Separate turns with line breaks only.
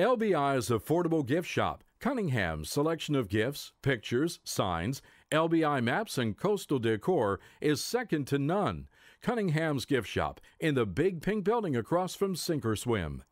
LBI's Affordable Gift Shop, Cunningham's selection of gifts, pictures, signs, LBI maps, and coastal decor is second to none. Cunningham's Gift Shop in the big pink building across from Sink or Swim.